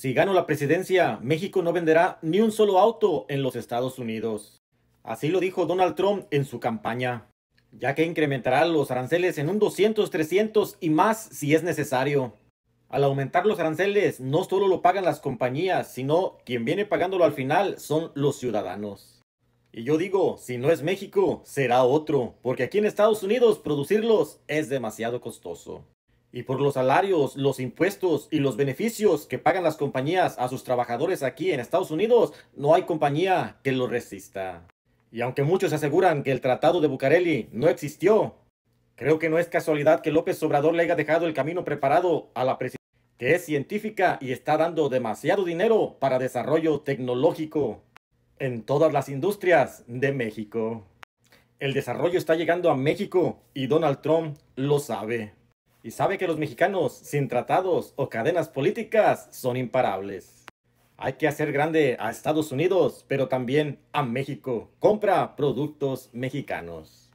Si gano la presidencia, México no venderá ni un solo auto en los Estados Unidos. Así lo dijo Donald Trump en su campaña, ya que incrementará los aranceles en un 200, 300 y más si es necesario. Al aumentar los aranceles, no solo lo pagan las compañías, sino quien viene pagándolo al final son los ciudadanos. Y yo digo, si no es México, será otro, porque aquí en Estados Unidos producirlos es demasiado costoso y por los salarios, los impuestos y los beneficios que pagan las compañías a sus trabajadores aquí en Estados Unidos, no hay compañía que lo resista. Y aunque muchos aseguran que el Tratado de Bucareli no existió, creo que no es casualidad que López Obrador le haya dejado el camino preparado a la presidencia, que es científica y está dando demasiado dinero para desarrollo tecnológico en todas las industrias de México. El desarrollo está llegando a México y Donald Trump lo sabe y sabe que los mexicanos, sin tratados o cadenas políticas, son imparables. Hay que hacer grande a Estados Unidos, pero también a México. Compra productos mexicanos.